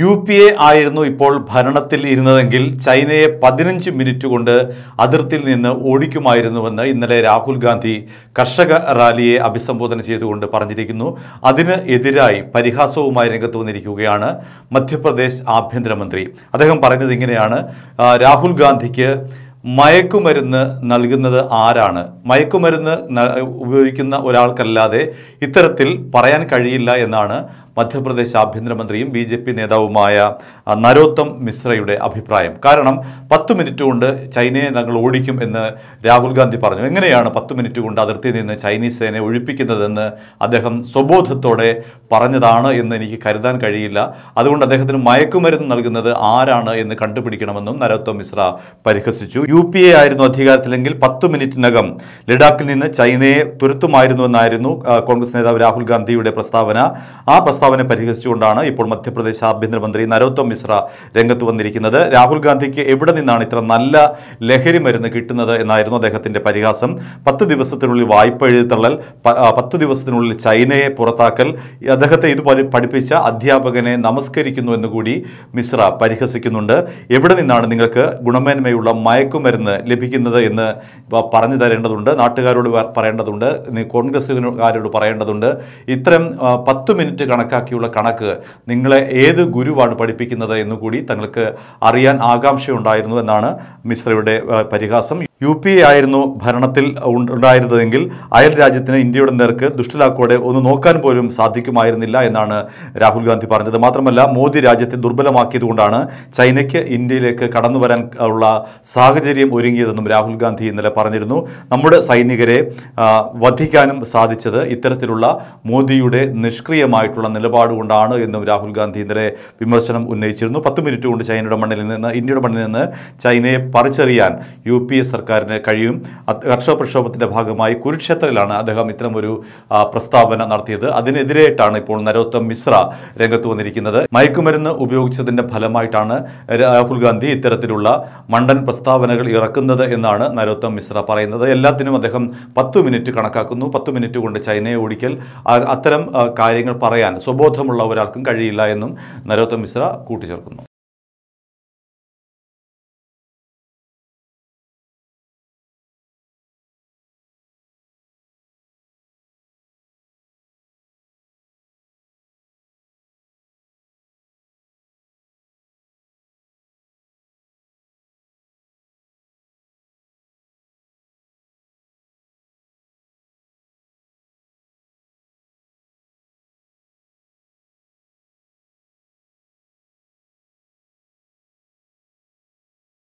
U P A ആയിരുന്നു ഇപ്പോൾ ഭരണത്തിൽ ഇരുന്നതെങ്കിൽ ചൈനയെ പതിനഞ്ച് മിനിറ്റ് കൊണ്ട് അതിർത്തിയിൽ നിന്ന് ഓടിക്കുമായിരുന്നുവെന്ന് ഇന്നലെ രാഹുൽ ഗാന്ധി കർഷക റാലിയെ അഭിസംബോധന ചെയ്തുകൊണ്ട് പറഞ്ഞിരിക്കുന്നു അതിന് എതിരായി പരിഹാസവുമായി രംഗത്ത് വന്നിരിക്കുകയാണ് മധ്യപ്രദേശ് ആഭ്യന്തരമന്ത്രി അദ്ദേഹം പറയുന്നത് ഇങ്ങനെയാണ് രാഹുൽ ഗാന്ധിക്ക് മയക്കുമരുന്ന് നൽകുന്നത് ആരാണ് മയക്കുമരുന്ന് ഉപയോഗിക്കുന്ന ഒരാൾക്കല്ലാതെ ഇത്തരത്തിൽ പറയാൻ കഴിയില്ല എന്നാണ് മധ്യപ്രദേശ് ആഭ്യന്തരമന്ത്രിയും ബി ജെ പി നേതാവുമായ നരോത്തം മിശ്രയുടെ അഭിപ്രായം കാരണം പത്ത് മിനിറ്റ് കൊണ്ട് ചൈനയെ ഞങ്ങൾ ഓടിക്കും എന്ന് രാഹുൽ ഗാന്ധി പറഞ്ഞു എങ്ങനെയാണ് പത്ത് മിനിറ്റ് കൊണ്ട് അതിർത്തിയിൽ നിന്ന് ചൈനീസ് സേനയെ ഒഴിപ്പിക്കുന്നതെന്ന് അദ്ദേഹം സ്വബോധത്തോടെ പറഞ്ഞതാണ് എന്ന് എനിക്ക് കരുതാൻ കഴിയില്ല അതുകൊണ്ട് അദ്ദേഹത്തിന് മയക്കുമരുന്ന് നൽകുന്നത് ആരാണ് എന്ന് കണ്ടുപിടിക്കണമെന്നും നരോത്തം മിശ്ര പരിഹസിച്ചു യു പി എ ആയിരുന്നു അധികാരത്തിലെങ്കിൽ പത്ത് മിനിറ്റിനകം ലഡാക്കിൽ നിന്ന് ചൈനയെ തുരത്തുമായിരുന്നു എന്നായിരുന്നു കോൺഗ്രസ് നേതാവ് രാഹുൽ ഗാന്ധിയുടെ പ്രസ്താവന ആ പ്രസ്താവന പ്രസ്താവന പരിഹസിച്ചുകൊണ്ടാണ് ഇപ്പോൾ മധ്യപ്രദേശ് ആഭ്യന്തരമന്ത്രി നരോത്തം മിശ്ര രംഗത്ത് വന്നിരിക്കുന്നത് രാഹുൽ ഗാന്ധിക്ക് എവിടെ നിന്നാണ് ഇത്ര നല്ല ലഹരി മരുന്ന് കിട്ടുന്നത് എന്നായിരുന്നു അദ്ദേഹത്തിന്റെ പരിഹാസം പത്ത് ദിവസത്തിനുള്ളിൽ വായ്പ എഴുതിത്തള്ളൽ പത്ത് ദിവസത്തിനുള്ളിൽ ചൈനയെ പുറത്താക്കൽ അദ്ദേഹത്തെ ഇത് പഠിപ്പിച്ച അധ്യാപകനെ നമസ്കരിക്കുന്നു എന്നുകൂടി മിശ്ര പരിഹസിക്കുന്നുണ്ട് എവിടെ നിന്നാണ് നിങ്ങൾക്ക് ഗുണമേന്മയുള്ള മയക്കുമരുന്ന് ലഭിക്കുന്നത് എന്ന് പറഞ്ഞു തരേണ്ടതുണ്ട് നാട്ടുകാരോട് പറയേണ്ടതുണ്ട് കോൺഗ്രസ്സുകാരോട് പറയേണ്ടതുണ്ട് ഇത്തരം പത്ത് മിനിറ്റ് കണക്കാക്കി കണക്കാക്കിയുള്ള കണക്ക് നിങ്ങളെ ഏത് ഗുരുവാണ് പഠിപ്പിക്കുന്നത് എന്നുകൂടി തങ്ങൾക്ക് അറിയാൻ ആകാംക്ഷയുണ്ടായിരുന്നു എന്നാണ് മിശ്രയുടെ പരിഹാസം യു പി എ ആയിരുന്നു ഭരണത്തിൽ ഉണ്ടായിരുന്നതെങ്കിൽ അയൽ രാജ്യത്തിന് ഇന്ത്യയുടെ നേർക്ക് ദുഷ്ടലാക്കോടെ ഒന്ന് നോക്കാൻ പോലും സാധിക്കുമായിരുന്നില്ല എന്നാണ് രാഹുൽ ഗാന്ധി പറഞ്ഞത് മാത്രമല്ല മോദി രാജ്യത്തെ ദുർബലമാക്കിയതുകൊണ്ടാണ് ചൈനയ്ക്ക് ഇന്ത്യയിലേക്ക് കടന്നു വരാൻ ഉള്ള സാഹചര്യം ഒരുങ്ങിയതെന്നും രാഹുൽ ഗാന്ധി ഇന്നലെ പറഞ്ഞിരുന്നു നമ്മുടെ സൈനികരെ വധിക്കാനും സാധിച്ചത് ഇത്തരത്തിലുള്ള മോദിയുടെ നിഷ്ക്രിയമായിട്ടുള്ള നിലപാടുകൊണ്ടാണ് എന്നും രാഹുൽ ഗാന്ധി ഇന്നലെ വിമർശനം ഉന്നയിച്ചിരുന്നു പത്ത് മിനിറ്റ് കൊണ്ട് ചൈനയുടെ മണ്ണിൽ നിന്ന് ഇന്ത്യയുടെ മണ്ണിൽ നിന്ന് ചൈനയെ പറിച്ചറിയാൻ യു പി എ സർക്കാർ സർക്കാരിന് കഴിയും കർഷക പ്രക്ഷോഭത്തിൻ്റെ ഭാഗമായി കുരുക്ഷേത്രയിലാണ് അദ്ദേഹം ഇത്തരമൊരു പ്രസ്താവന നടത്തിയത് അതിനെതിരെയായിട്ടാണ് ഇപ്പോൾ നരോത്തം മിശ്ര രംഗത്ത് വന്നിരിക്കുന്നത് മയക്കുമരുന്ന് ഉപയോഗിച്ചതിൻ്റെ ഫലമായിട്ടാണ് രാഹുൽ ഗാന്ധി ഇത്തരത്തിലുള്ള മണ്ടൻ പ്രസ്താവനകൾ ഇറക്കുന്നത് എന്നാണ് നരോത്തം മിശ്ര പറയുന്നത് എല്ലാത്തിനും അദ്ദേഹം പത്ത് മിനിറ്റ് കണക്കാക്കുന്നു പത്ത് മിനിറ്റ് കൊണ്ട് ചൈനയെ ഓടിക്കൽ അത്തരം കാര്യങ്ങൾ പറയാൻ സ്വബോധമുള്ള ഒരാൾക്കും കഴിയില്ല എന്നും നരോത്തം മിശ്ര കൂട്ടിച്ചേർക്കുന്നു